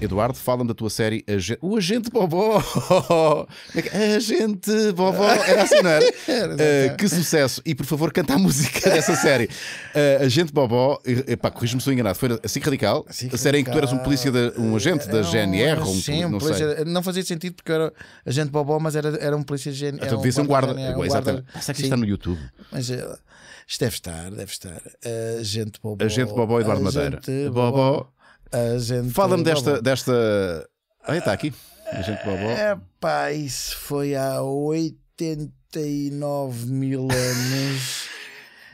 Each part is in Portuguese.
Eduardo, fala da tua série O Agente Bobó. É é? Agente Bobó. Era assim, não era? uh, que sucesso. E por favor, canta a música dessa série. Uh, agente Bobó. Epá, corrijo-me se estou enganado. Foi assim radical? Assim a série radical. em que tu eras um polícia, de, um agente da GNR? Um, sim, um não polícia. Sei. Não fazia sentido porque eu era agente Bobó, mas era, era um polícia GNR. Então devia ser um guarda. GNR, um guarda. Será que isto está no YouTube? Mas eh, isto deve estar, deve estar. Uh, agente Bobó. Agente Bobó Eduardo Madeira. Bobó. A gente. Fala-me desta. desta... Ah, está aqui. A gente bobó. É pá, isso foi há 89 mil anos.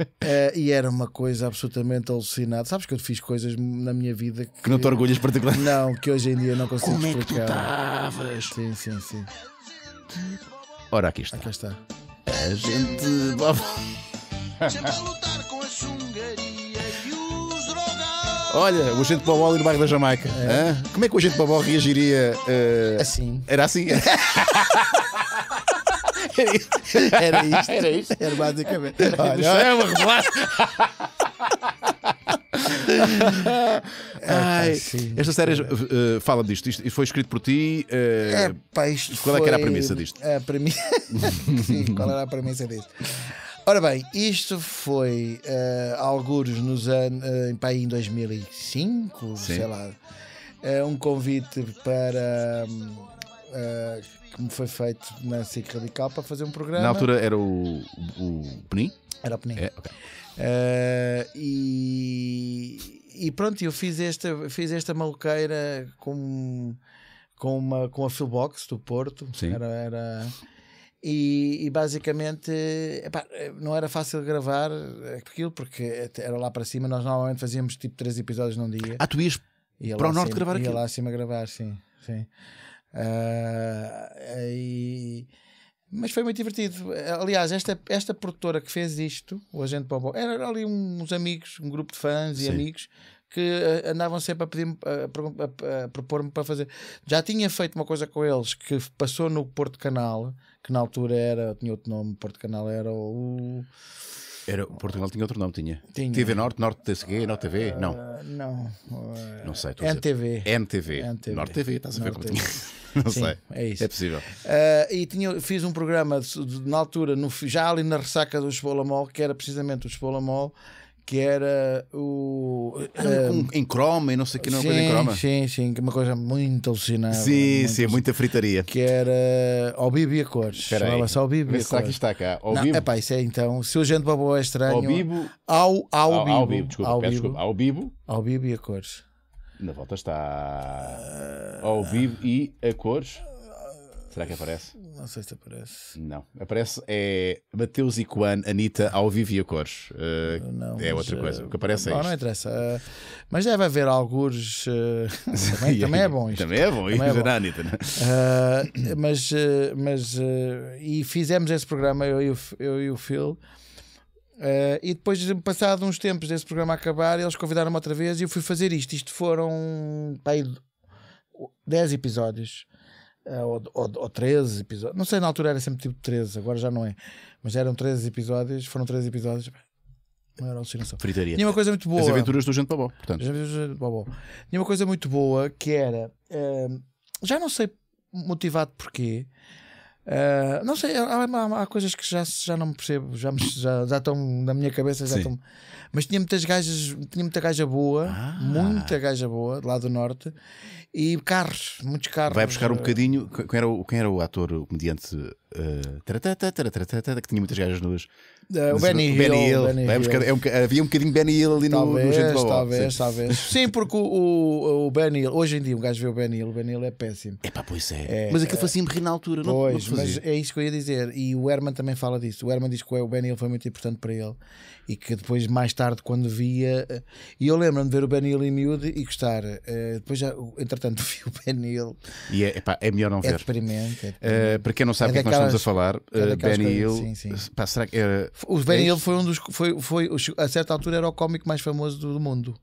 Uh, e era uma coisa absolutamente alucinada. Sabes que eu fiz coisas na minha vida que, que não te orgulhas particularmente? Não, que hoje em dia não consigo Como explicar. Como é que tu estavas? Sim, sim, sim. Ora, aqui está. Aqui está. A gente. Olha, o agente Bobó ali no bairro da Jamaica. É. Hã? Como é que o agente Bobó reagiria? Eh, assim. Era assim? Era isto. Era isto. Era basicamente. Olha, é uma relaxa. Ai, esta série eh, fala disto. Isto foi escrito por ti. eh, É, isto Qual é que era a premissa disto? A premissa. Sim, qual era a premissa disto? Ora bem, isto foi uh, eh, alguns nos anos, uh, eh, em 2005, Sim. sei lá, uh, um convite para. Uh, que me foi feito na SIC Radical para fazer um programa. Na altura era o, o Penin? Era o Penin. É, okay. e, e pronto, eu fiz esta, fiz esta maluqueira com, com, uma, com a Philbox do Porto. Sim. Era, era e, e, basicamente epá, não era fácil gravar aquilo porque era lá para cima. Nós normalmente fazíamos tipo três episódios num dia. Ah, tu ias ia para o norte cima, gravar ia aquilo? Ia lá acima gravar, sim. sim. Uh, e, mas foi muito divertido. Aliás, esta, esta produtora que fez isto, o Agente Bobo, era ali uns amigos, um grupo de fãs sim. e amigos que eh, andavam sempre a pedir a, a, a propor-me para fazer. Já tinha feito uma coisa com eles que passou no Porto Canal, que na altura era, tinha outro nome, Porto Canal era o. Era, Portugal tinha outro nome, tinha. tinha. TV Norte, Norte TSG, Norte TV? Ah, não. Uh, não. Uh, não sei. NTV. NTV. NTV. Norte TV, tá estás a ver como tinha. não Sim, sei. É isso. É possível. Uh, e tinha, fiz um programa de, de, na altura, no, já ali na ressaca do Espolamol, que era precisamente o Espolamol. Uh, que era o. Um, um, ehm, em croma e não sei o que, não é sim, coisa em croma. Sim, sim, que é uma coisa muito alucinante. Sim, muito sim, muita fritaria. Que era ao Bibo e a cores. Chamava-se ao Bibo e a cores. Aqui está cá. Ao não, Bibo. Epá, isso é então. Se o gente babou é estranho. Ao Bibo. Ao, ao, ao Bibo. Desculpa, ao Bibo. Desculpa, ao Bibo. Ao Bibo e a cores. Na volta está. Ao Bibo e a cores. Será que aparece? Não sei se aparece. Não. Aparece é Mateus e Coan, Anitta, ao vivo e a cores. Uh, não, é outra coisa. O que eh, aparece é não, isto. Não interessa. Uh, mas deve haver algures. Uh, também, também, é bom isto. Também é bom isto, também é bom. É, Anitta. É? mas mas e fizemos esse programa, eu, o eu e o Phil. Uh, e depois, passado uns tempos desse programa acabar, eles convidaram-me outra vez e eu fui fazer isto. Isto foram pá, 10 episódios. É, ou, ou, ou 13 episódios. Não sei, na altura era sempre tipo 13, agora já não é. Mas eram 13 episódios, foram 13 episódios. Maior alucinação. Fritaria. Tinha uma coisa muito boa. As aventuras do Gente Bobó, portanto. As aventuras do Bobó. Tinha uma coisa muito boa que era. Hum, já não sei motivado porquê, Uh, não sei, há, há, há, coisas que já, já não percebo, já, me, já, já estão na minha cabeça, já estão. Mas tinha muitas gajas, tinha muita gaja boa, ah. muita gaja boa, lá do norte, e carros, muitos carros. Vai buscar um eh, bocadinho. Quem era, quem era o ator, o comediante uh, que tinha muitas gajas nuas? É, o Benny Hill. Benny Hill. Benny Hill. é um, havia um bocadinho Benny Hill ali talvez, no, no Gente Talvez, sim. talvez. Sim, porque o, o, Benny Hill, hoje em dia um gajo vê o Benny Hill, o Benny Hill é péssimo. É pá, pois é. é mas aquilo é, fazia-me rir na altura, pois, não Pois, mas é isso que eu ia dizer. E o Herman também fala disso. O Herman diz que o Benny Hill foi muito importante para ele e que depois, mais tarde, quando via. Eh, e eu lembro-me de ver o Ben Hill em miúdo e gostar. Eh, depois, já, entretanto, vi o Ben Hill. E é, epá, é melhor não é ver. É deprimente. É eh, deprimente. Uh, para quem não sabe é o que, é nós estamos a falar, é Ben Hill. Sim, sim. O Ben Hill foi um dos. Foi, foi, a certa altura era o cómico mais famoso do mundo.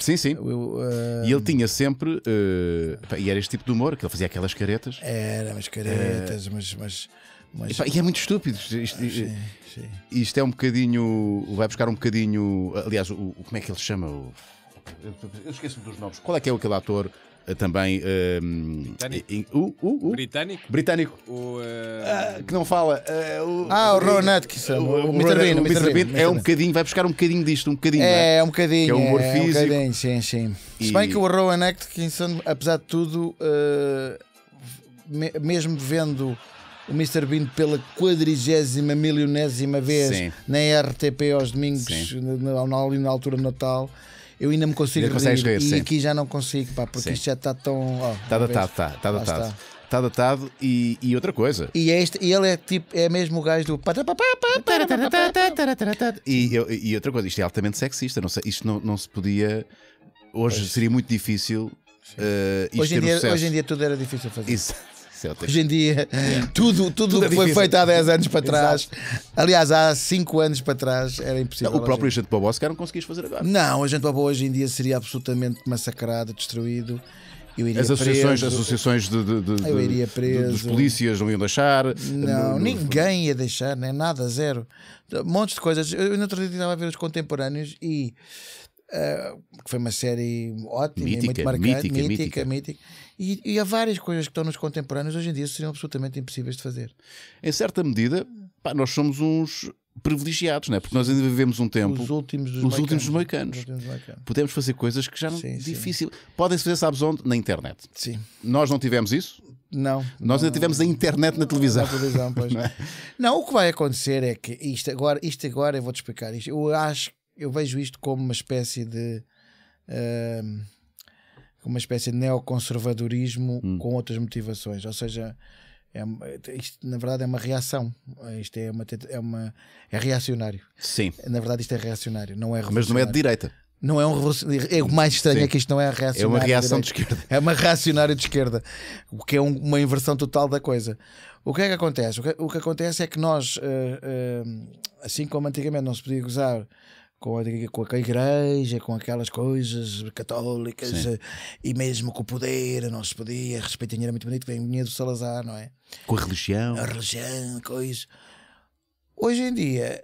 Sim, sim. Eu, uh... E ele tinha sempre. Uh... E era este tipo de humor, que ele fazia aquelas caretas. Era, umas caretas, uh... mas. mas mas... e é muito estúpido. Isto, isto, ah, isto, é um bocadinho. Vai buscar um bocadinho. Aliás, o, o como é que ele chama? O, eu esqueço-me dos nomes. Qual é que é aquele ator? Eh, também britânico. Uh, eh, uh, uh, britânico. britânico. O, eh, ah, que não fala. o, ah, o Rowan Atkinson. O, o, Mr. o Mr. Bean, é um bocadinho, vai buscar um bocadinho disto, um bocadinho. É? é, é um bocadinho. Que é o humor é, é físico. um bocadinho, sim, sim. E... Se bem que o Rowan Atkinson, apesar de tudo, mesmo vendo o Mr. Bean pela quadrigésima, milionésima vez Sim. na RTP aos domingos, na, na, na altura do Natal eu ainda me consigo ainda rir, rir, e sim. aqui já não consigo, pá, porque sim. isto já está tão. Oh, está tá, tá datado, está, está datado. Está. está datado e, e outra coisa. E, é este, e ele é tipo, é mesmo o gajo do. E, e outra coisa, isto é altamente sexista, não sei, isto não, não se podia. Hoje pois. seria muito difícil. Uh, hoje, em dia, um hoje em dia tudo era difícil fazer. Isso. Celtic. Hoje em dia, yeah. tudo, tudo, tudo é que foi feito há 10 anos para trás, aliás, há 5 anos para trás, era impossível. Não, o próprio agente Bobo, se calhar, não conseguias fazer agora. Não, o agente Bobo hoje em dia seria absolutamente massacrado, destruído. As associações, preso. associações de, de, de, eu iria preso. dos polícias não iam deixar. Não, no, ninguém ia deixar, nem né? nada, zero. Montes de coisas. Eu na outro dia estava a ver os contemporâneos e. Uh, foi uma série ótima, mítica, muito marcante, mítica, mítica, mítica. mítica e, e há várias coisas que estão nos contemporâneos hoje em dia seriam absolutamente impossíveis de fazer. Em certa medida, pá, nós somos uns privilegiados, não é? Porque nós ainda vivemos um tempo. Os últimos dos, os últimos moicanos. Podemos fazer coisas que já não. Sim, difícil. Podem-se fazer, sabes onde? Na internet. Sim. Nós não tivemos isso? Não. Nós não, ainda tivemos a internet na televisão. Na televisão, pois. não, é? não, o que vai acontecer é que isto agora, isto agora eu vou-te explicar. Isto, eu acho, eu vejo isto como uma espécie de. Uh, uma espécie de neoconservadorismo hum. com outras motivações. Ou seja, é, isto na verdade é uma reação. Isto é uma é uma é reacionário. Sim. Na verdade isto é reacionário, não é Mas não é de direita. Não é um é o mais estranho Sim. é que isto não é reacionário. É uma reação de, de esquerda. É uma reacionária de esquerda, o que é um, uma inversão total da coisa. O que é que acontece? O que, o que acontece é que nós, uh, uh, assim como antigamente não se podia gozar com a, com a igreja, com aquelas coisas católicas Sim. Eh, e mesmo com o poder, não se podia. Respeitinho era é muito bonito, vem vinha do Salazar, não é? Com a religião. A religião, coisa. Hoje em dia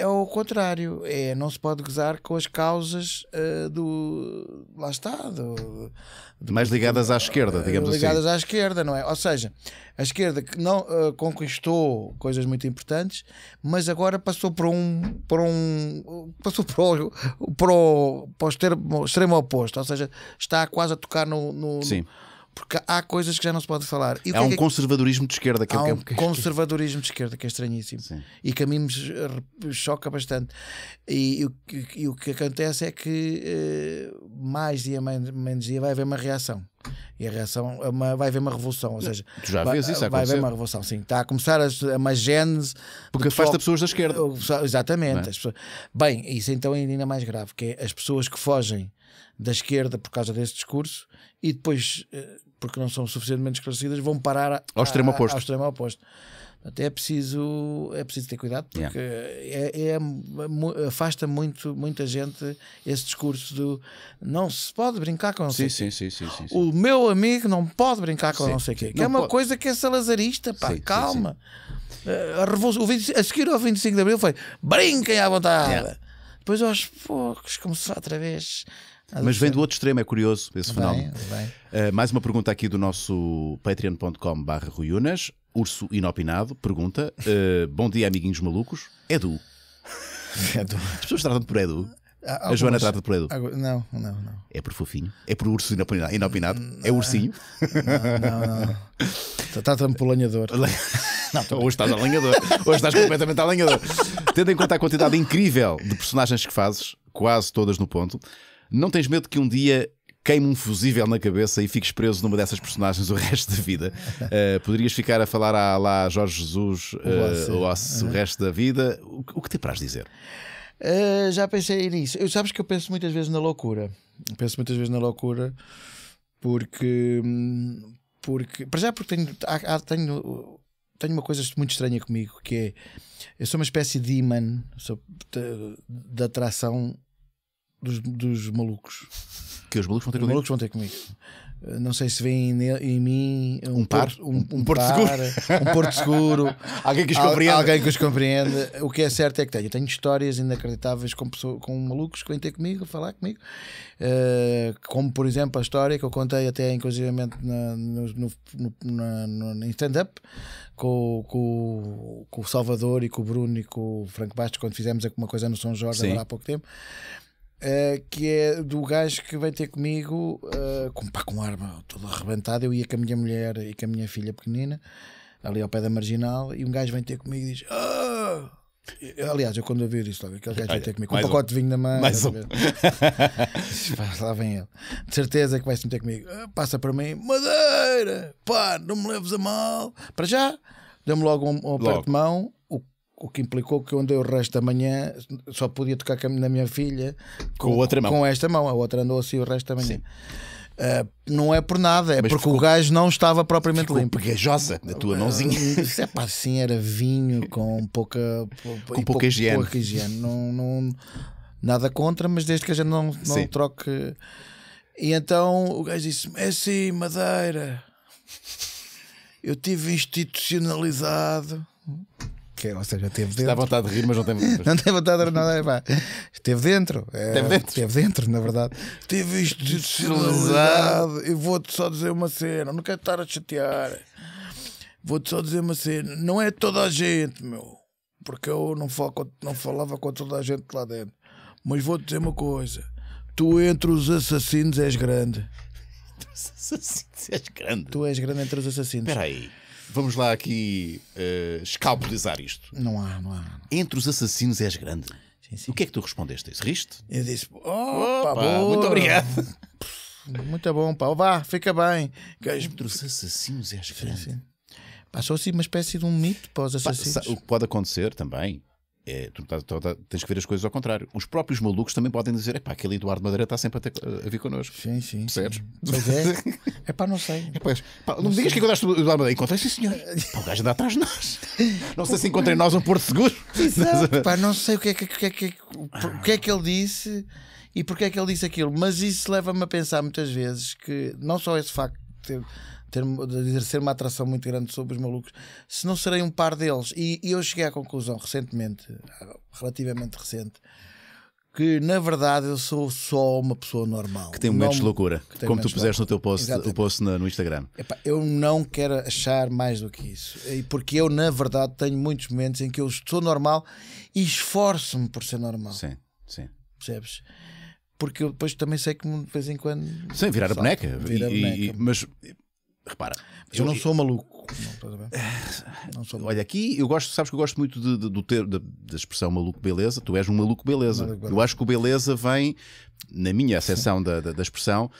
é o contrário. É, não se pode gozar com as causas uh, do. Lá está. Do, do, Mais ligadas do, à esquerda, eh, digamos ligadas assim. Ligadas à esquerda, não é? Ou seja, a esquerda que não uh, conquistou coisas muito importantes, mas agora passou por um. por um passou para o, para o, o extremo oposto. Ou seja, está quase a tocar no, no Sim. No, porque há coisas que já não se pode falar. E há é um é que... conservadorismo de esquerda que é há é um que... É conservadorismo de esquerda que é estranhíssimo Sim. e que a mim me choca bastante. E, e, e o que acontece é que eh, mais dia, menos, menos dia, vai haver uma reação. E a reação uma, vai haver uma revolução. Ou seja, tu já vai, vês isso, vai haver uma revolução. Sim, está a começar a, a uma gênese. Porque afasta pessoal, pessoas da esquerda. Exatamente. É? Pessoas... Bem, isso então é ainda mais grave, que é as pessoas que fogem da esquerda por causa desse discurso e depois, eh, porque não são suficientemente esclarecidas, vão parar a, ao, extremo oposto. ao extremo oposto. até é preciso, é preciso ter cuidado porque yeah. é, é, é afasta muito, muita gente esse discurso do não se pode brincar com não sim, sei sim, sim, sim, O meu amigo não pode brincar com não sei o quê. Que é uma pode. coisa que é salazarista, pá, calma. Eh, a, revolução, a seguir ao 25 de Abril foi brinquem à vontade. Yeah. Depois aos poucos começou outra vez mas vem do é. outro extremo, é curioso esse fenómeno. Bem, Uh, eh, mais uma pergunta aqui do nosso patreon.com/barra Urso Inopinado pergunta: uh, Bom dia, amiguinhos malucos. Edu. Edu. As pessoas tratam-te por Edu. Algumas... A Joana trata por Edu. Não, não, não. É por fofinho? É por urso inopinado? Não, hum, é ursinho? Não, não, Trata-me por lanhador Não, hoje estás a lanhador Hoje estás completamente a lanhador Tendo em conta a quantidade incrível de personagens que fazes, quase todas no ponto, não tens medo que um dia queime um fusível na cabeça e fiques preso numa dessas personagens o resto da vida. Uh, poderias ficar a falar à, lá Jorge Jesus uh, ou o eh, resto da vida. O, o que te para dizer? Uh, já pensei nisso. Eu, sabes que eu penso muitas vezes na loucura. Penso muitas vezes na loucura porque. porque para já, porque tenho, há, há, tenho, tenho uma coisa muito estranha comigo que é. Eu sou uma espécie de imã de atração dos, dos malucos. Que os malucos vão ter os comigo? malucos vão ter comigo. Eh, não sei se vem em mim um, eh, um par, um, um, um, porto par, seguro, eh, um porto seguro, alguém que os compreenda. Alguém que os O que é certo é que tenho, tenho histórias inacreditáveis com, pessoas, com malucos que vêm ter comigo, falar comigo, uh, como por exemplo a história que eu contei até inclusivamente na, no, no, no stand-up com, com, com, o Salvador e com o Bruno e com o Franco Bastos quando fizemos uma coisa no São Jorge há pouco tempo Uh, que é do gajo que vai ter comigo uh, com, pá, com arma toda arrebentada. Eu ia com a minha mulher e com a minha filha pequenina, ali ao pé da marginal, e um gajo vem ter comigo e diz: ah! Aliás, eu quando vi isso, aquele gajo vai ter comigo com um pacote um. de vinho na mão. Mais um. lá vem ele. De certeza que vai se meter comigo. Ah, passa para mim, Madeira, pá, não me leves a mal. Para já, deu-me logo um, um aperto de mão o que implicou que onde eu resto da manhã só podia tocar na minha filha com, com outra mão. Com esta mão, a outra andou assim o resto da manhã. Uh, não é por nada, é Mas porque ficou, o gajo não estava propriamente ficou limpo. pegajosa na tua ah, mãozinha. Uh, é pá, sim, era vinho com pouca, com pouca, pouca higiene. Pouca higiene. Não, não, nada contra, mas desde que a gente não, não troque. E então o gajo disse: É sim, Madeira, eu tive institucionalizado que, é, ou seja, dentro. vontade de rir, mas não tem não tem vontade de nada, é pá. Esteve dentro. Esteve é, dentro. Esteve dentro, na verdade. Teve isto de E vou-te só dizer uma cena, não quero estar a chatear. Vou-te só dizer uma cena, não é toda a gente, meu. Porque eu não, falo, não falava com toda a gente lá dentro. Mas vou-te dizer uma coisa: tu entre os assassinos és grande. Entre os assassinos és grande. Tu és grande entre os assassinos. Espera aí. Vamos lá aqui uh, eh, escalpelizar isto. Não há, não há. Entre os assassinos és grande. Sim, sim. O que é que tu respondeste a isso? Riste? Eu disse, opa, opa muito obrigado. Muito bom, pá. Vá, fica bem. Entre os assassinos és grande. Passou-se uma espécie de um mito para os assassinos. o que pode acontecer também é, tu, tá, tá, tens que ver as coisas ao contrário. Os próprios malucos também podem dizer: é pá, aquele Eduardo Madeira está sempre a, ter, a vir connosco. Sim, sim. Percebes? Pois é. é pá, não sei. É, pois, pá, não, não me digas que encontraste o Eduardo Madeira. Encontrei, sim, senhor. o gajo anda atrás de nós. Não sei se encontrei nós um Porto Seguro. Exato, pá, não sei o que, é que, que, é que, o que é que ele disse e porque é que ele disse aquilo. Mas isso leva-me a pensar muitas vezes que não só esse facto de ter ter, exercer uma atração muito grande sobre os malucos, se não serei um par deles. E, e eu cheguei à conclusão recentemente, relativamente recente, que na verdade eu sou só uma pessoa normal. Que tem momentos não, de loucura, como tu puseste no teu post, o post no, no Instagram. Epá, eu não quero achar mais do que isso, porque eu na verdade tenho muitos momentos em que eu estou normal e esforço-me por ser normal. Sim, sim. Percebes? Porque eu depois também sei que de vez em quando. Sim, virar a boneca. Vira a boneca. E, mas repara. Eu, eu não sou maluco. Não, ah, não sou maluco. Olha, aqui eu gosto, sabes que eu gosto muito de, de, do ter, de, da expressão maluco beleza. Tu és um maluco beleza. eu acho que o beleza vem, na minha acessão da, da, da expressão,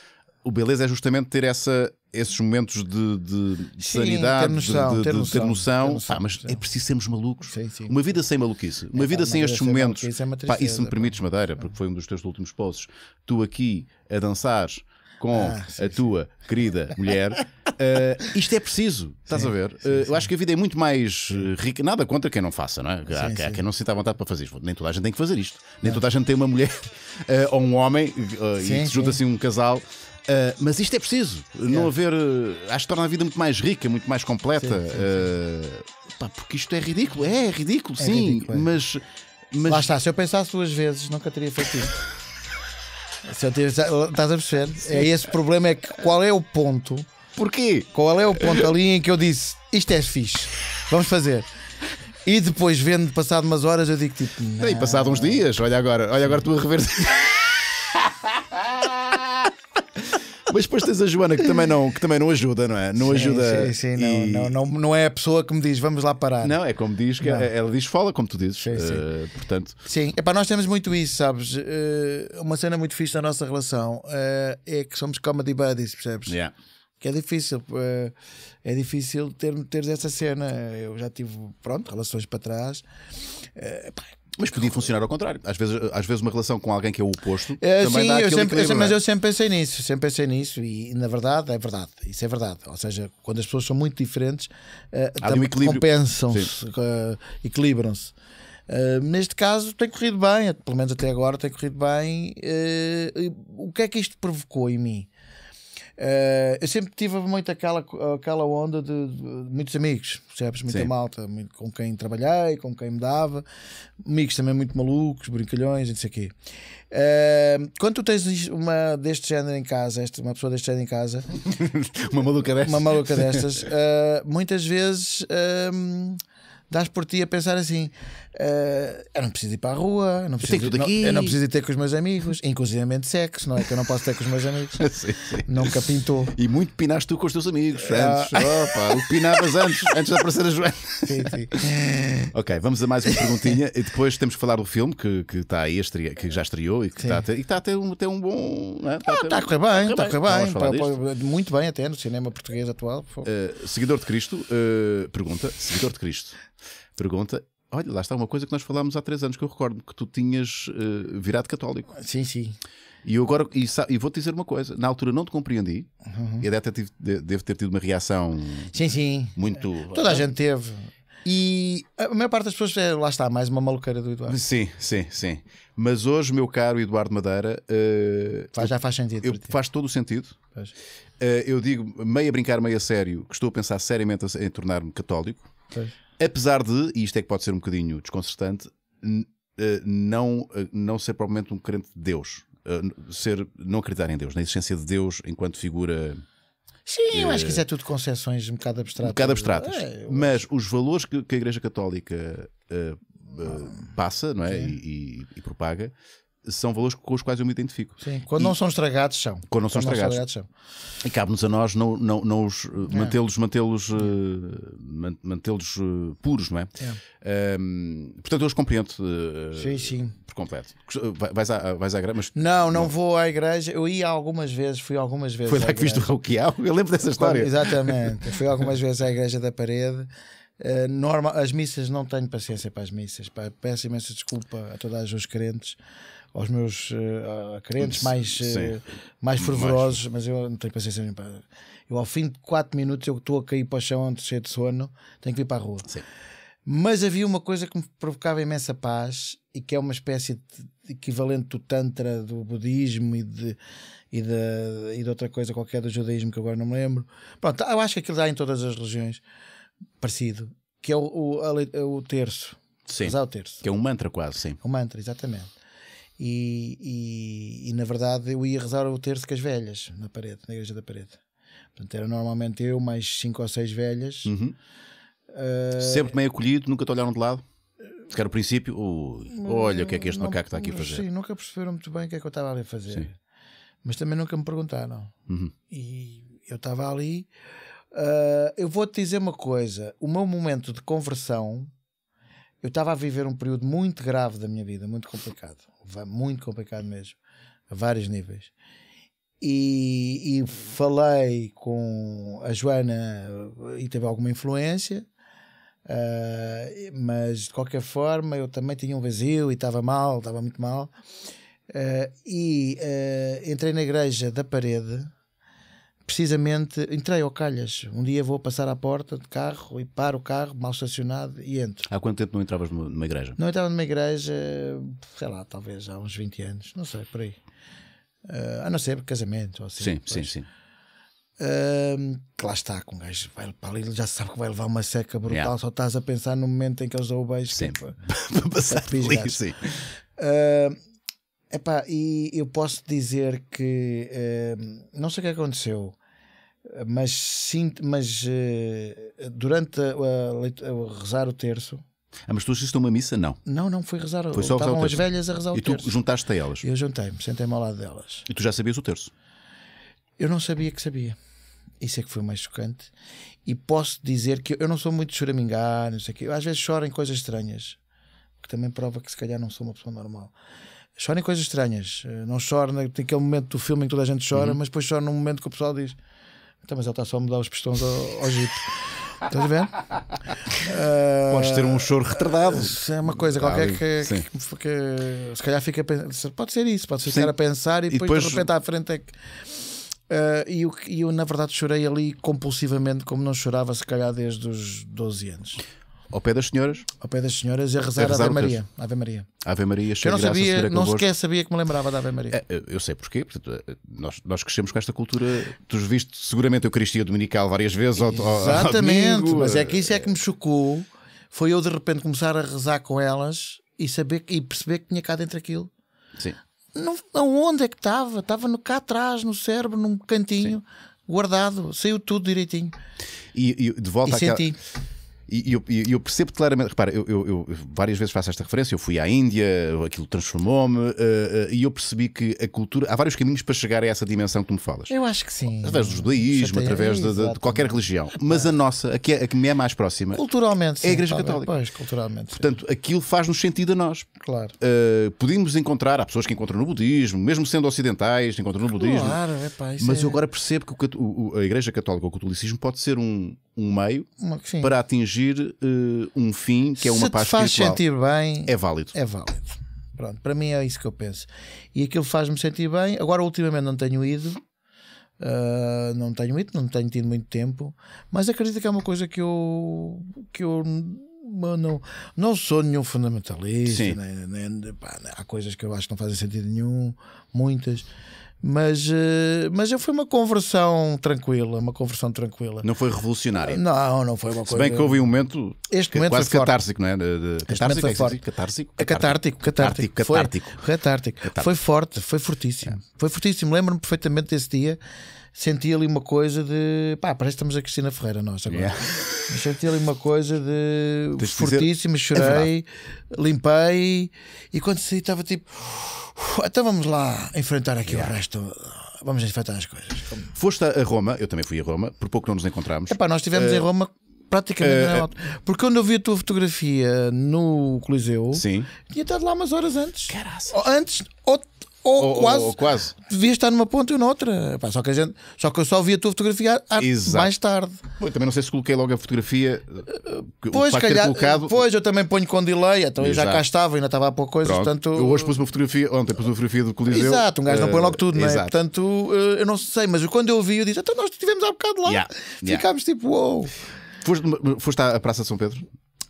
o beleza é justamente ter essa, esses momentos de, de, sim, sanidade, ter noção, de, ter noção. Ter noção ah, mas é preciso sermos malucos. Sim, sim. Uma vida sem maluquice, uma é, vida sem estes momentos. É tristeza, pá, e se me permites, Madeira, porque foi um dos teus últimos poços, tu aqui a dançares com ah, a tua querida mulher. Uh, isto é preciso, estás sim, a ver? Sim, uh, eu acho que a vida é muito mais eh, rica. Nada contra quem não faça, não é? Há, sim, há quem não se sinta à vontade para fazer isto. Nem toda a gente tem que fazer isto. Nem não. toda a gente tem uma mulher uh, ou um homem e se junta assim um casal. Uh, mas isto é preciso. Yeah. Não haver. acho que torna a vida muito mais rica, muito mais completa. Sim, sim, sim. Uh, pá, porque isto é ridículo. É, é ridículo, é sim. Ridículo, é. Mas, mas. Lá está, se eu pensasse duas vezes, nunca teria feito isto. se eu tivesse. Estás a perceber? É esse problema: é que qual é o ponto Porquê? Qual é o ponto ali em que eu disse isto é fixe, vamos fazer? E depois, vendo passado umas horas, eu digo tipo. Não. E passado uns dias, olha agora, olha agora tu a rever. Mas depois tens a Joana que também não, que também não ajuda, não é? Não sim, ajuda. Sim, sim, e... não, não, não, é a pessoa que me diz vamos lá parar. Não, é como diz, que ela diz fala, como tu dizes. Sim, sim. é portanto... sim. nós temos muito isso, sabes? Uh, uma cena muito fixe da nossa relação uh, é que somos comedy buddies, percebes? Yeah que é difícil eh, é difícil ter teres essa cena eu já tive pronto relações para trás eh, mas podia funcionar ao contrário. Às vezes, às vezes uma relação com alguém que é o oposto. É, também sim, dá eu sempre, eu sempre, mas é? eu sempre pensei nisso, sempre pensei nisso, e na verdade é verdade, isso é verdade. Ou seja, quando as pessoas são muito diferentes, uh, compensam-se, uh, equilibram-se. Uh, neste caso tem corrido bem, pelo menos até agora tem corrido bem. Uh, o que é que isto provocou em mim? Uh, eu sempre tive muito aquela, aquela onda de, de muitos amigos, percebes? Muita Sim. malta, muito, com quem trabalhei, com quem me dava, amigos também muito malucos, brincalhões, não sei o quê. Uh, quando tu tens uma deste género em casa, esta, uma pessoa deste género em casa, uma maluca destas, uma maluca destas uh, muitas vezes das dás por ti a pensar assim: Uh, eu não preciso ir para a rua, não preciso, eu, não, eu não preciso ir ter com os meus amigos, inclusive sexo, não é? Que eu não posso ter com os meus amigos. sim, sim. Nunca pintou. E muito pinaste tu com os teus amigos ah. antes. Opa, o pinavas antes, antes de aparecer a Joana. Sim, sim. ok, vamos a mais uma perguntinha e depois temos que falar do filme que, que está aí, que já estreou e que está tá até, e está um, um bom. é? Né? Está, ah, tá a correr bem, está a correr bem. muito bem até no cinema português atual. Uh, seguidor de Cristo, uh, pergunta, seguidor de Cristo. Pergunta Olha, lá está uma coisa que nós falámos há três anos que eu recordo, que tu tinhas uh, virado católico. Sim, sim. E eu agora, e, e vou-te dizer uma coisa, na altura não te compreendi, uhum. e até tive, de, devo ter tido uma reação. Sim, sim. Muito. Toda a gente teve. E a maior parte das pessoas, é, lá está, mais uma maluqueira do Eduardo. Sim, sim, sim. Mas hoje, meu caro Eduardo Madeira. Uh, faz, já faz sentido. Eu, faz todo o sentido. Uh, eu digo, meio a brincar, meio a sério, que estou a pensar seriamente em tornar-me católico. Pois. Apesar de, e isto é que pode ser um bocadinho desconcertante, eh, não, eh, não ser propriamente um crente de Deus. Eh, ser, não acreditar em Deus, na existência de Deus enquanto figura. Sim, eu acho que isso é tudo concessões um bocado abstratas. Um bocado abstratas. É, Mas os valores que, que, a Igreja Católica uh, uh, passa não é? E, e, e, propaga são valores com os quais eu me identifico. Sim, quando e, não são estragados, são. Quando não são estragados. são estragados são. E cabe-nos a nós não, não, não os eh, é. mantê-los mantê uh, eh, mantê uh, eh, puros, não é? é. Um, ehm, portanto, eu os compreendo uh, sim, sim. por completo. Vais à, vais à igreja? Mas... Não, não, não, vou à igreja. Eu ia algumas vezes, fui algumas vezes. Foi lá que viste o Roquial? Eu lembro dessa história. Quando, exatamente. fui algumas vezes à igreja da parede. Uh, normal, as missas não tenho paciência para as missas. Peço imensa desculpa a todas os crentes aos meus uh, crentes mais, uh, mais fervorosos, mais. mas eu não tenho paciência para. Eu, ao fim de 4 minutos, eu estou a cair para o chão, antes cheio de sono, tenho que ir para a rua. Sim. Mas havia uma coisa que me provocava imensa paz e que é uma espécie de equivalente do Tantra, do budismo e de, e de, e de outra coisa qualquer do judaísmo que agora não me lembro. Pronto, eu acho que aquilo dá em todas as religiões parecido, que é o, o, a, o terço. Sim. Usar o terço. Que é um mantra quase, sim. É um mantra, exatamente e, e, e, na verdade eu ia rezar o terço com as velhas na parede, na igreja da parede. Portanto, era normalmente eu mais cinco ou seis velhas. Uhum. Uh... Sempre meio acolhido, nunca te olharam de lado? Porque era o princípio, olha o que é que este não, macaco está aqui a fazer. Sim, nunca perceberam muito bem o que é que eu estava ali a fazer. Sim. Mas também nunca me perguntaram. Uhum. E eu estava ali. Uh, eu vou-te dizer uma coisa: o meu momento de conversão eu estava a viver um período muito grave da minha vida, muito complicado, muito complicado mesmo, a vários níveis. E, e falei com a Joana e teve alguma influência, uh, mas de qualquer forma eu também tinha um vazio e estava mal, estava muito mal. Uh, e uh, entrei na igreja da parede precisamente entrei ao Calhas. Um dia vou passar à porta de carro e paro o carro, mal estacionado, e entro. Há quanto tempo não entravas numa igreja? Não entrava numa igreja, sei lá, talvez há uns 20 anos, não sei, por aí. Uh, a não ser casamento ou assim. Sim, sim, sim. Uh, que lá está, com um gajo vai para ali, já sabe que vai levar uma seca brutal, yeah. só estás a pensar no momento em que eles dão o beijo. É sim, para, para passar para ali, sim. Uh, Epá, e eu posso dizer que uh, não sei o que aconteceu mas sim, mas eh, durante a, a, a, rezar o terço. Ah, mas tu assististe a uma missa? Não. Não, não, fui rezar. Foi só estavam rezar as velhas a rezar o terço. E tu juntaste a elas? Eu juntei-me, sentei-me ao lado delas. E tu já sabias o terço? Eu não sabia que sabia. Isso é que foi mais chocante. E posso dizer que eu não sou muito choramingar, não sei o quê. Eu às vezes choro em coisas estranhas, que também prova que se calhar não sou uma pessoa normal choro em coisas estranhas. Eh, não choro naquele momento do filme em que toda a gente chora, uhum. mas depois choro num momento que o pessoal diz: então, mas ele está só a mudar os pistões ao, ao Jeep. Estás a ver? Uh, Podes ter um choro retardado. Eh, é uma coisa qualquer que, que, que, que, se calhar fica a pensar. Pode ser isso, pode ficar a pensar e, e depois, depois, de repente à frente é que. Uh, e eu, eu, na verdade, chorei ali compulsivamente, como não chorava, se calhar, desde os 12 anos. Ao pé das senhoras? Ao pé das senhoras e a rezar, a é rezar Ave Maria. Ave Maria. Ave Maria, Eu não sabia, não sequer sabia que me lembrava da Ave Maria. É, eu sei porquê, portanto, eh, nós, nós crescemos com esta cultura. Tu viste seguramente a Eucaristia Dominical várias vezes Exatamente, ao mas é que isso é que me chocou. Foi eu de repente começar a rezar com elas e, saber, e perceber que tinha cá dentro aquilo. Sim. Não, onde é que estava? Estava no, cá atrás, no cérebro, num cantinho, Sim. guardado. Saiu tudo direitinho. E, e de volta e àquela... senti. E eu, eu, percebo claramente, repara, eu, eu, várias vezes faço esta referência, eu fui à Índia, aquilo transformou-me, uh, uh, e eu percebi que a cultura, há vários caminhos para chegar a essa dimensão que tu me falas. Eu acho que sim. Através do judaísmo, através é, de, de, qualquer religião. Mas a nossa, a que, é, a que me é mais próxima, culturalmente, sim, é a Igreja tá Católica. Bem, pois, culturalmente. Portanto, sim. aquilo faz-nos sentido a nós. Claro. Uh, podemos encontrar, há pessoas que encontram no budismo, mesmo sendo ocidentais, encontram no budismo. Claro, isso mas eu é- agora percebo que o, o, a Igreja Católica, o catolicismo, pode ser um, um meio para atingir atingir uh, um fim que é uma Se paz se faz sentir bem, é válido. É válido. Pronto, para mim é isso que eu penso. E aquilo faz-me sentir bem. Agora, ultimamente, não tenho ido. Uh, não tenho ido, não tenho tido muito tempo. Mas acredito que é uma coisa que eu. Que eu não, não sou nenhum fundamentalista. Nem, nem, pá, há coisas que eu acho que não fazem sentido nenhum. Muitas. Mas, eh, mas foi uma conversão tranquila, uma conversão tranquila. Não foi revolucionária? Não, não foi uma coisa. Se bem que houve um momento, este momento quase catártico, não é? De, de, catártico, é, é catártico, catártico, catártico, catártico, catártico, foi, catártico. Foi forte, foi fortíssimo. É. Foi fortíssimo. Lembro-me perfeitamente desse dia. Senti ali uma coisa de pá, parece que estamos a Cristina Ferreira, nós agora. Yeah. Senti ali uma coisa de fortíssimo, dizer, é chorei, é limpei e quando saí estava tipo então vamos lá enfrentar aqui yeah. o resto. Vamos enfrentar as coisas. Foste a Roma, eu também fui a Roma, por pouco não nos encontramos. Epá, nós estivemos uh... em eh, Roma praticamente uh, Porque quando eu vi a tua fotografia no Coliseu, Sim. tinha estado lá umas horas antes. Caraças. Antes, ou ou, ou, quase, ou, quase, devia estar numa ponta e noutra. Pá, só, que a gente, só que eu só vi a tua fotografia mais tarde. Pois, também não sei se coloquei logo a fotografia. Pois, calhar, colocado... pois eu também ponho com delay, então Exato. eu já cá estava, ainda estava há pouco coisa. Portanto... Eu hoje pus uma fotografia, ontem pus uma fotografia do Coliseu. Exato, um gajo uh... não põe logo tudo, Exato. não é? Portanto, uh, eu não sei, mas quando eu vi, eu disse, então nós estivemos há bocado lá, yeah. ficámos yeah. tipo, uou. Wow. Foste, foste à Praça São Pedro?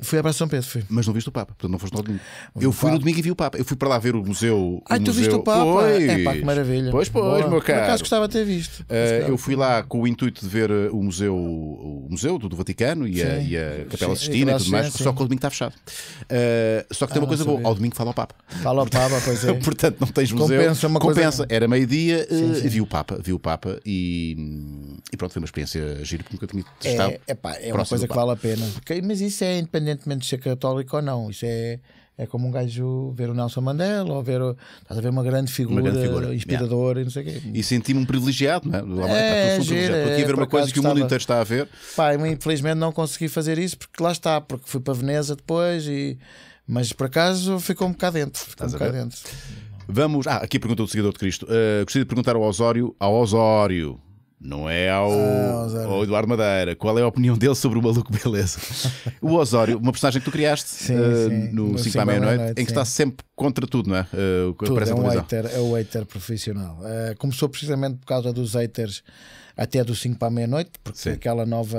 Fui à Praça São Pedro, fui. Mas não viste o Papa, portanto não foste no domingo. eu fui no domingo e vi o Papa. Eu fui para lá ver o museu. Ah, tu museu... viste o Papa? Pois. É pá, que maravilha. Pois, pois, Boa. meu caro. Por acaso gostava de ter visto. Uh, eu fui lá com o intuito de ver eh, o museu, o museu do, do Vaticano e, a, e a, Capela Sistina e tudo mais, sim. só que o domingo está fechado. Uh, só que ah, tem uma ah, coisa boa, ao domingo fala o Papa. Fala o Papa, pois é. portanto não tens museu. Compensa uma Compensa. Coisa... Era meio-dia, uh, vi o Papa, vi o Papa e, e pronto, foi uma experiência gira porque nunca tinha testado. É, é, pá, é uma coisa que vale a pena. mas isso é independente independentemente de ser católico ou não. Isso é, é como um gajo ver o Nelson Mandela ou ver, estás a ver uma grande figura, uma grande figura. inspiradora yeah. e não sei o quê. E senti-me um privilegiado, não é? Tá é, é aqui a ver é, uma coisa que o mundo inteiro está a ver. Pá, eu, infelizmente não consegui fazer isso porque lá está, porque fui para Veneza depois e. Mas por acaso ficou um bocado dentro. Ficou um bocado dentro. Vamos. Ah, aqui pergunta o seguidor de Cristo. Uh, gostaria de perguntar ao Osório. Ao Osório não é ao, ah, ao, Eduardo Madeira. Qual é a opinião dele sobre o Maluco Beleza? o Osório, uma personagem que tu criaste sim, uh, sim. no 5 à meia-noite, em que está sempre contra tudo, não é? Uh, tudo, é um, hater, é um hater profissional. Uh, começou precisamente por causa dos haters até do 5 para a meia-noite, porque Sim. aquela nova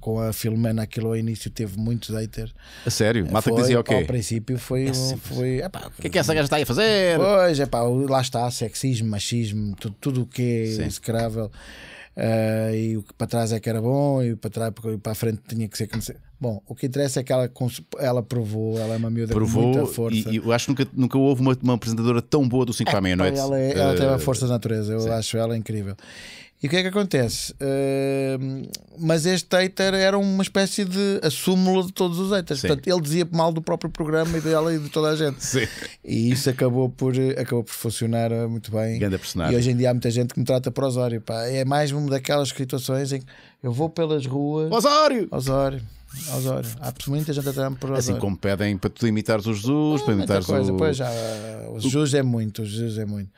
com a Filomena, aquilo ao início teve muitos haters. A sério? Mata foi, que dizia o quê? Ao princípio foi. É foi epá, o que é que essa gaja está aí a fazer? Pois, epá, lá está, sexismo, machismo, tudo, tudo o que é execrável. Uh, e o que para trás é que era bom, e para trás porque para a frente tinha que ser Bom, o que interessa é que ela, ela provou, ela é uma miúda provou, com muita força. E, e eu acho que nunca, nunca houve uma, uma apresentadora tão boa do 5 é, para a meia-noite. Ela, é, ela uh, teve a força da natureza, eu sim. acho ela incrível. E o que é que acontece? Uh, mas este hater era uma espécie de súmula de todos os haters. Sim. Portanto, ele dizia mal do próprio programa e dela e de toda a gente. Sim. E isso acabou por, acabou por funcionar eh, muito bem. E hoje em dia há muita gente que me trata por Osório. Pá. É mais uma daquelas situações em que eu vou pelas ruas. Osório! Osório! Osório. Há muita gente a tratar por assim Osório. Assim como pedem para tu imitares o Jesus, ah, para imitares coisa. o. Pois já, o Jesus é muito, o Jesus é muito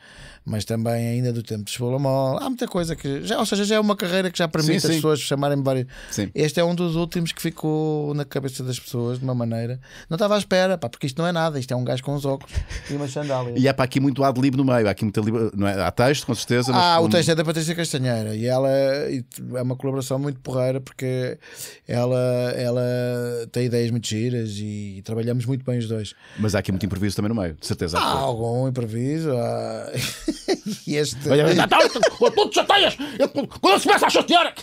mas também ainda do tempo de Esbolamol. Há muita coisa que. Já, ou seja, já é uma carreira que já permite sim, as pessoas chamarem vários. Sim. Este é um dos últimos que ficou na cabeça das pessoas de uma maneira. Não estava à espera, pá, porque isto não é nada. Isto é um gajo com os óculos e uma sandália. e há para aqui muito ad lib no meio. Há, aqui muita lib... não é? há texto, com certeza. ah, como... o texto é da Patrícia Castanheira e ela é, é uma colaboração muito porreira porque ela, ela tem ideias muito giras e trabalhamos muito bem os dois. Mas há aqui muito improviso também no meio, de certeza. Há ah, algum improviso. Há... e este. Olha, tu te chateias! Quando se começa a chatear!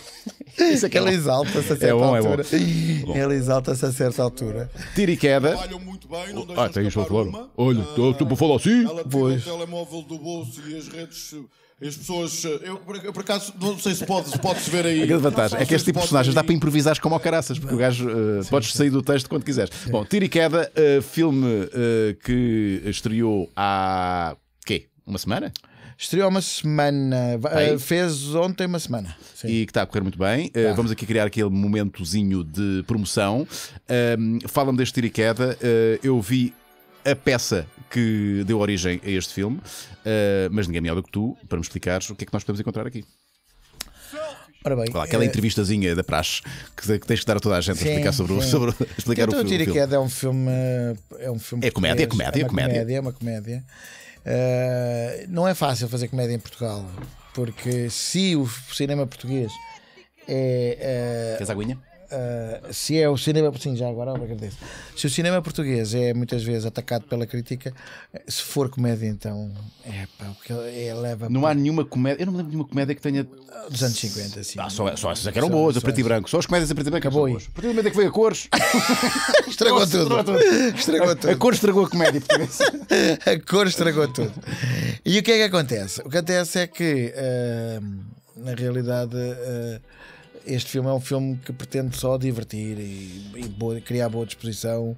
Isso é que Ela exalta-se a é certa é bom, altura. É bom. Ela exalta-se a certa altura. Tira e queda. Trabalham muito bem, não oh, deixam ah, tem escapar falar. uma. Olha, estou para falar assim. Ela tira o telemóvel do bolso e as redes... As pessoas. Eu, por acaso, não sei se pode-se pode ver aí. A grande vantagem é que este tipo de personagens dá para improvisar como ao caraças, porque o gajo. Uh, sim, podes sim. sair do texto quando quiseres. Sim. Bom, Tira e Queda, uh, filme uh, que estreou há uma semana? Estreou uma semana. Tá aí. Eh, fez ontem uma semana. Sim. E que está a correr muito bem. Eh, tá. vamos aqui criar aquele momentozinho de promoção. Um, ehm, Fala-me deste tiro e queda. Eh, eu vi a peça que deu origem a este filme, mas ninguém é melhor do que tu para me explicares o que é que nós podemos encontrar aqui. Ora bem, aquela é... entrevistazinha da praxe que, que tens que dar a toda a gente sim, a explicar sobre, sobre então, explicar então, o filme. Tira que é, é um filme é um filme é comédia, é comédia, é comédia, é uma comédia. É eh, não é fácil fazer comédia em Portugal, porque se o cinema português é. Uh, eh, Queres aguinha? Ah, se é o cinema. Sim, já agora agradeço. Se o cinema português é muitas vezes atacado pela crítica, se for comédia, então. É, pá, Não há nenhuma comédia. Eu não me lembro de nenhuma comédia que tenha. Dos anos 50, Ah, só, só essas é que eram só, boas, a preto e branco. Só as comédias a preto e branco. Acabou. A partir do momento que veio a cores. estragou, tudo. tudo. Estragou a, tudo. A cor estragou a comédia portuguesa. a cor estragou tudo. E o que é que acontece? O que acontece é que, uh, na realidade. Uh, este filme é um filme que pretende só divertir e, e boa, criar boa disposição.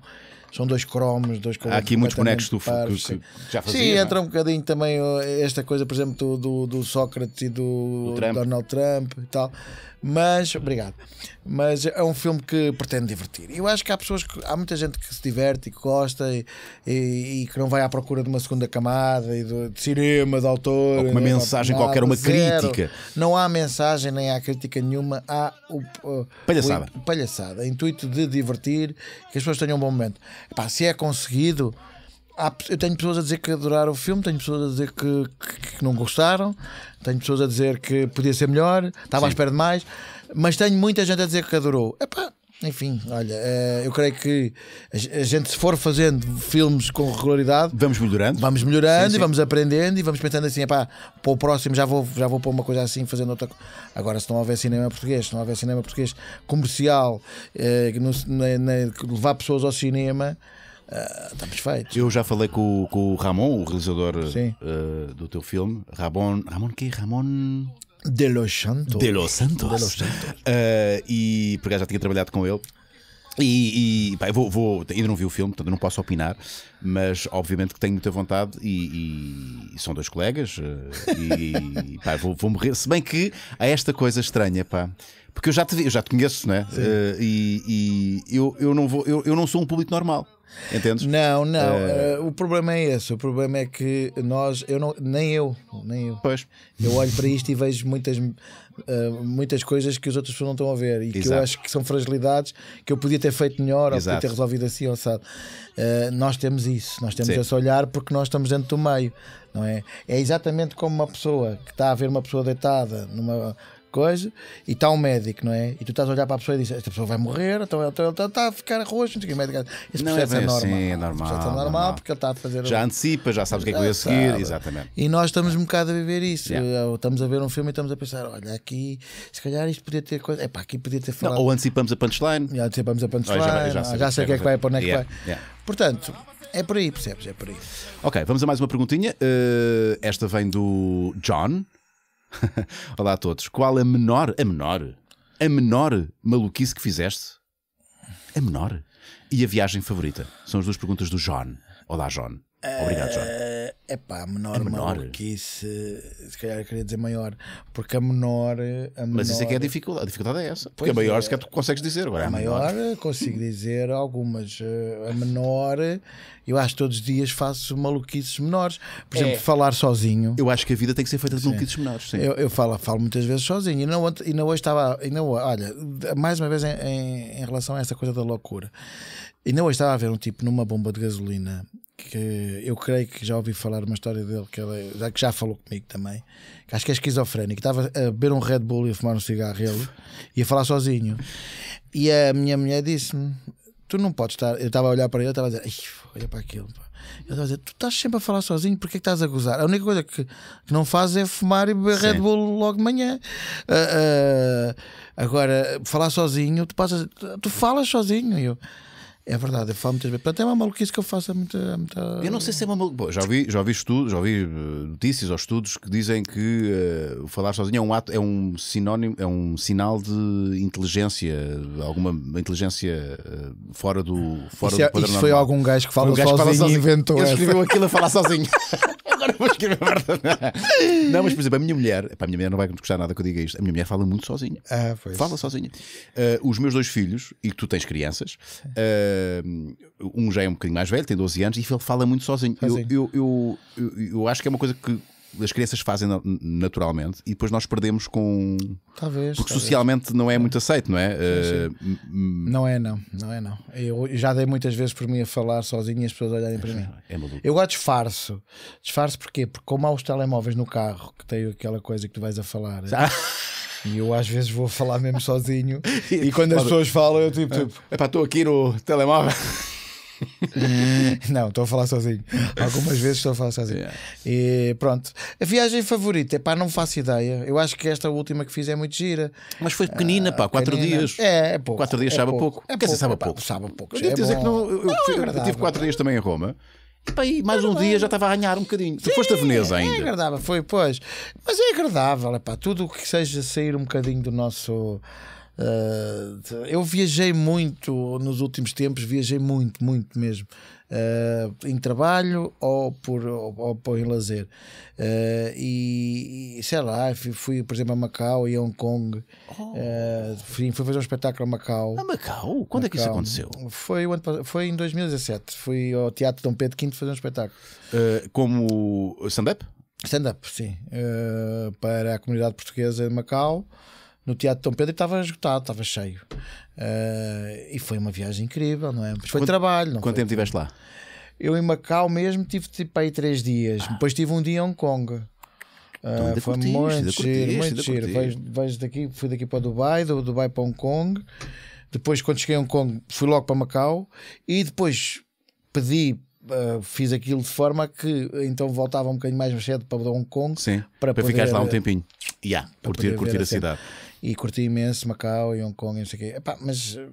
São dois cromos, dois Há aqui muitos bonecos do futuro que já fazia. Sim, é? entra um bocadinho também eh, esta coisa, por exemplo, do, do, do Sócrates e do, do Donald Trump e tal. Mas, obrigado. Mas é um filme que pretende divertir. Eu acho que há pessoas que. Há muita gente que se diverte e que gosta e, e, e que não vai à procura de uma segunda camada e de, de cinema, de autor. Ou uma mensagem qualquer, uma zero. crítica. Não há mensagem, nem há crítica nenhuma. Há o. o palhaçada. O, palhaçada. Intuito de divertir, que as pessoas tenham um bom momento. Epá, se é conseguido eu tenho pessoas a dizer que adoraram o filme, tenho pessoas a dizer que, que, que não gostaram, tenho pessoas a dizer que podia ser melhor, estava Sim. à espera de mais, mas tenho muita gente a dizer que adorou. Epá, enfim, olha, eh, eu creio que a gente, se for fazendo filmes com regularidade, vamos melhorando, vamos melhorando sim, sim. e vamos aprendendo e vamos pensando assim: epá, para o próximo já vou, já vou pôr uma coisa assim, fazendo outra coisa. Agora, se não houver cinema português, se não houver cinema português comercial, eh, no, levar pessoas ao cinema, ah, tá estamos feitos. Eu já falei com, com o Ramon, o realizador uh, do teu filme. Ramon. Ramon que Ramon. De los Santos. De los Santos. De los Santos. Uh, e porque já tinha trabalhado com ele. E, e pá, vou, vou, ainda não vi o filme, portanto não posso opinar, mas obviamente que tenho muita vontade e, e, e são dois colegas e, pá, vou, vou morrer. Se bem que há esta coisa estranha, pá, porque eu já te, eu já te conheço, não é? Uh, eh, e, e eu, eu, não vou, eu, eu não sou um público normal. Entendes? Não, não. É... Uh, o problema é esse. O problema é que nós, eu não, nem eu, nem eu. Pois. Eu olho para isto e vejo muitas, uh, muitas coisas que os outros não estão a ver e Exato. que eu acho que são fragilidades que eu podia ter feito melhor Exato. ou podia ter resolvido assim ou sabe. Uh, nós temos isso, nós temos Sim. esse olhar porque nós estamos dentro do meio. Não é? é exatamente como uma pessoa que está a ver uma pessoa deitada numa coisa, e está um médico, não é? E tu estás a olhar para a pessoa e dizes, esta pessoa vai morrer, então ele está, a ficar roxo, não sei o Médico, esse não, processo é, é, assim, é, é normal. Sim, é normal, é normal, normal, porque ele está a fazer. Já antecipa, já sabes o que é que vai a seguir, sabe. exatamente. E nós estamos um bocado a viver isso. Yeah. Estamos a ver um filme e estamos a pensar, olha, aqui, se calhar isto podia ter coisa. É pá, aqui podia ter falado. Não, ou antecipamos a punchline. Já antecipamos a punchline, já, já, já, já, sei o que é que vai, para onde é que vai. Yeah. Portanto. É por aí, percebes? É por aí. Ok, vamos a mais uma perguntinha. Uh, esta vem do John. Olá a todos. Qual a menor, a menor, a menor maluquice que fizeste? A menor? E a viagem favorita? São as duas perguntas do John. Olá, John. Obrigado, John. Eh, é pá, menor, a menor. maluquice, se calhar eu queria dizer maior, porque a menor. A menor Mas isso é que é a dificuldade, a dificuldade é essa. Porque a maior é. sequer tu consegues dizer agora. É a, a maior, menor. consigo dizer algumas. Eh, a menor, eu acho que todos os dias faço maluquices menores. Por é. exemplo, é. falar sozinho. Eu acho que a vida tem que ser feita de sim. maluquices menores, sim. Eu, eu, falo, falo muitas vezes sozinho. E não, e não hoje estava. E não, olha, mais uma vez em, em, em relação a essa coisa da loucura. E não hoje estava a ver um tipo numa bomba de gasolina que eu creio que já ouvi falar uma história dele que, ele, é, que já falou comigo também, que acho que é esquizofrénico. Estava a beber um Red Bull e a fumar um cigarro ele, e a falar sozinho. E a minha mulher disse-me: Tu não podes estar. Eu estava a olhar para ele, estava a dizer: Olha para aquilo. Pá. Eu estava a dizer: Tu estás sempre a falar sozinho, porque é que estás a gozar? A única coisa que, que não fazes é fumar e beber Sim. Red Bull logo de manhã. Uh, uh, agora, falar sozinho, tu, passas, tu falas sozinho. Eu. É verdade, eu falo muitas vezes. Portanto, é uma maluquice que eu faço. É muita, é muita... Eu não sei se é uma maluquice. Já ouvi, já ouvi, estudos, já ouvi eh, notícias ou estudos que dizem que uh, falar sozinho é um ato, é um sinónimo, é um sinal de inteligência, alguma inteligência uh, fora do, fora Isso, do é, isso foi algum gajo que fala um gajo sozinho, que fala sozinho e inventou. Ele escreveu aquilo a falar sozinho. agora vou escrever merda. Não, mas por exemplo, a minha mulher, a minha mulher não vai gostar nada que eu diga isto. A minha mulher fala muito sozinha. Ah, pois. Fala sozinha. Uh, os meus dois filhos, e tu tens crianças, uh, um já é um bocadinho mais velho, tem 12 anos, e ele fala muito sozinho. sozinho. Eu, eu, eu, eu, eu acho que é uma coisa que as crianças fazem naturalmente e depois nós perdemos com. Talvez. Porque talvez. socialmente não é muito aceito, não é? Sim, sim. Uh, não é, não. Não é, não. Eu já dei muitas vezes por mim a falar sozinho e as pessoas olharem para mim. É maluco. Eu gosto de disfarço. Disfarço porquê? Porque como há os telemóveis no carro que tem aquela coisa que tu vais a falar. Ah. E eu às vezes vou falar mesmo sozinho. e quando as pessoas falam, eu tipo, é, tipo, epá, estou aqui no telemóvel. não, estou a falar sozinho. Algumas vezes estou a falar sozinho. Yeah. E pronto. A viagem favorita, pá, não faço ideia. Eu acho que esta última que fiz é muito gira. Mas foi pequenina, pá, ah, quatro pequenina. dias. É, é pouco. Quatro dias é sabe pouco. pouco. É Quer dizer, sabe pouco. Sabe pouco. Eu é dizer que não. Eu, não, eu, é eu tive quatro dias também em Roma. E pá, aí, mais um bem. dia é. já estava a arranhar um bocadinho. Sim, tu foste a Veneza é ainda. É agradável, foi, pois. Mas é agradável, pá, tudo o que seja sair um bocadinho do nosso Uh, eu viajei muito nos últimos tempos, viajei muito, muito mesmo. Uh, em trabalho ou por, ou, ou por em lazer. Uh, e, e, sei lá, fui, fui, por exemplo a Macau e a Hong Kong. Oh. fui, fui fazer um espetáculo a Macau. A Macau? Quando Macau. é que isso aconteceu? Foi, foi em 2017. Fui ao Teatro Dom Pedro V fazer um espetáculo. como stand-up? Stand-up, sim. para a comunidade portuguesa de Macau no Teatro de Tom Pedro e estava esgotado, estava cheio. Uh, e foi uma viagem incrível, não é? Mas foi quanto, trabalho. Não quanto foi? tempo estiveste lá? Eu em Macau mesmo tive tipo aí três dias. Ah. Depois tive um dia em Hong Kong. Uh, foi curtiste, muito giro, muito giro. Vejo, vejo daqui, fui daqui para Dubai, do Dubai para Hong Kong. Depois, quando cheguei a Hong Kong, fui logo para Macau e depois pedi Uh, fiz aquilo de forma que então voltava um bocadinho mais cedo para Hong Kong Sim, para, para poder, ficar lá um tempinho. Yeah, curtir, curtir a, a cidade e curti imenso Macau e Hong Kong e não sei o quê. Epá, mas eh,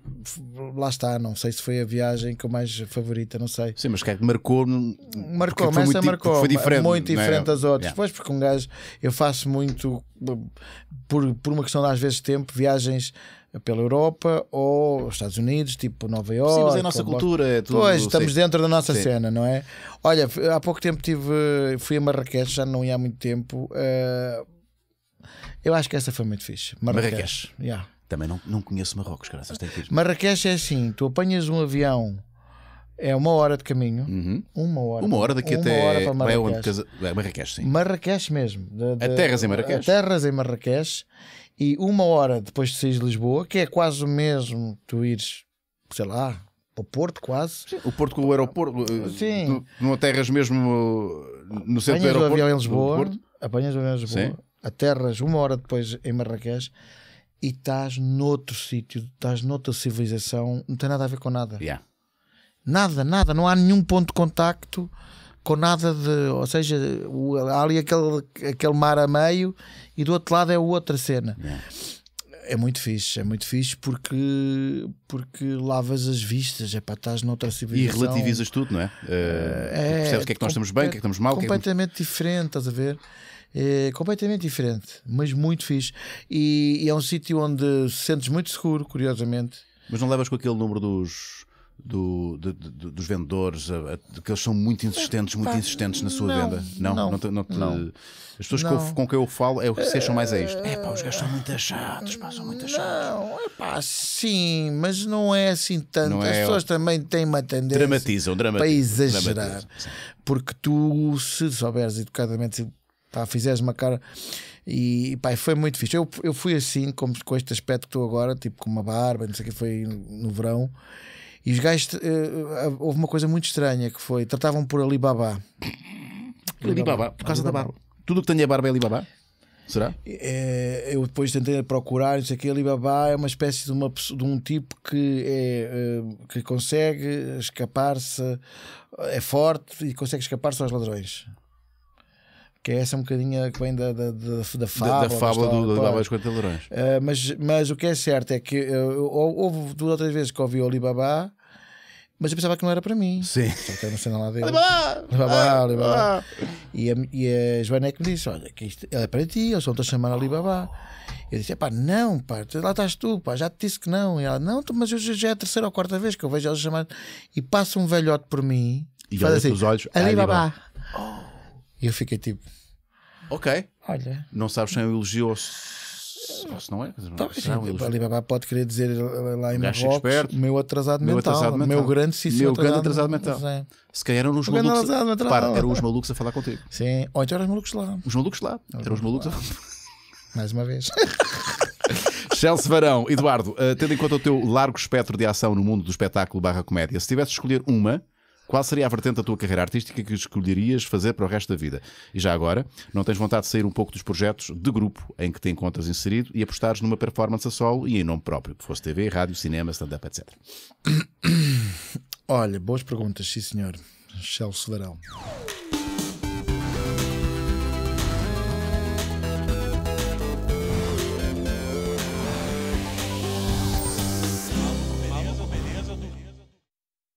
lá está, não sei se foi a viagem que eu mais favorita, não sei. Sim, mas que é que marcou? Marcou, mas essa marcou. Foi diferente, muito é? diferente das outras. Yeah. Pois, porque um gajo, eu faço muito, por, por uma questão de às vezes tempo, viagens pela Europa ou Estados Unidos, tipo Nova Iorque. Sim, mas é a nossa cultura. É tudo, pois, estamos sei. dentro da nossa Sim. cena, não é? Olha, há pouco tempo tive, fui a Marrakech, já não ia há muito tempo. Uh, eu acho que essa foi muito fixe. Marrakech. Marrakech. Yeah. Também não, não conheço Marrocos, graças a Deus. Marrakech é assim: tu apanhas um avião, é uma hora de caminho, uhum. uma hora. Uma hora daqui uma até. Hora para Marrakech. onde casa... é Marrakech, sim. Marrakech mesmo. De, de... A terras em Marrakech. A terras em Marrakech. E uma hora depois de sair de Lisboa, que é quase o mesmo tu ires, sei lá, o Porto, quase. Sim, o Porto com o aeroporto. Eh, sim. No, Terras mesmo eh, no centro apanhas do aeroporto. O avião em Lisboa, apanhas o avião em Lisboa. Sim aterras uma hora depois em Marrakech e estás noutro sítio, estás noutra civilização, não tem nada a ver com nada. Yeah. Nada, nada, não há nenhum ponto de contacto com nada de. Ou seja, o, há ali aquele, aquele mar a meio e do outro lado é outra cena. Yeah. É muito fixe, é muito fixe porque, porque lavas as vistas, é para estás noutra civilização. E relativizas tudo, não é? Uh, é percebes o que é que nós estamos bem, o que é que estamos mal. Completamente que é que... diferente, estás a ver? É completamente diferente, mas muito fixe. E, e é um sítio onde se sentes muito seguro, curiosamente. Mas não levas com aquele número dos. Do, de, de, dos vendedores, a, a, que eles são muito insistentes, muito insistentes na sua não, venda. Não, não, não, te, não, te, não. As pessoas não. Com, com quem eu falo é o que se acham mais a isto. É eh, pá, os gajos são muito achados, pá, são muito achados. Não, é pá, sim, mas não é assim tanto. As é, pessoas também têm uma tendência dramatizam, dramatizam, para exagerar. Dramatizam, porque tu, se souberes educadamente Tá, fizeres uma cara. E, e pai, foi muito fixe. Eu, eu fui assim, com, com este aspecto que estou agora, tipo com uma barba, não sei o que, foi no, no verão. E os gajos. Uh, houve uma coisa muito estranha que foi. Tratavam por Alibaba. Alibaba, por causa Alibaba. da barba. Tudo que tenha barba é Alibaba? Será? É, eu depois tentei procurar, não sei o que, Alibaba é uma espécie de, uma, de um tipo que, é, que consegue escapar-se, é forte e consegue escapar-se aos ladrões que é essa um bocadinho que vem da, da, da, da fábula. Da, da fábula do, do, uh, mas, mas o que é certo é que uh, houve duas ou três vezes que ouvi o Alibaba, mas eu pensava que não era para mim. Sim. Só que era uma cena lá dele. Alibaba! Alibaba, ah, Alibaba. Ah. E a, e a Joana é que me disse: Olha, que isto é para ti, eu só estou a chamar Alibaba. Eu disse: pá, não, pá, lá estás tu, pá, já te disse que não. E ela: Não, mas hoje já é a terceira ou quarta vez que eu vejo ela chamar. E passa um velhote por mim e faz assim: olhos, Alibaba. Alibaba. Oh. E eu fiquei tipo. Ok. Olha. Não sabes se é um elogio ou se, ou se não é. Talvez não, não, é tipo, Alibaba pode querer dizer eh, eh, lá em Marrocos meu atrasado, meu mental, atrasado mental. Meu grande sim, Meu grande atrasado mental. mental. Se calhar eram os o malucos. A... Mental, Para, eram os malucos a falar contigo. Sim. Ou então eram os malucos lá. Os malucos lá. Eram os malucos lá. A... Mais uma vez. Chelsea Varão, Eduardo, uh, tendo em conta o teu largo espectro de ação no mundo do espetáculo barra comédia, se tivesse de escolher uma, qual seria a vertente da tua carreira artística que escolherias fazer para o resto da vida? E já agora, não tens vontade de sair um pouco dos projetos de grupo em que te encontras inserido e apostares numa performance a solo e em nome próprio, que fosse TV, rádio, cinema, stand-up, etc. Olha, boas perguntas, sim senhor. Celso Verão.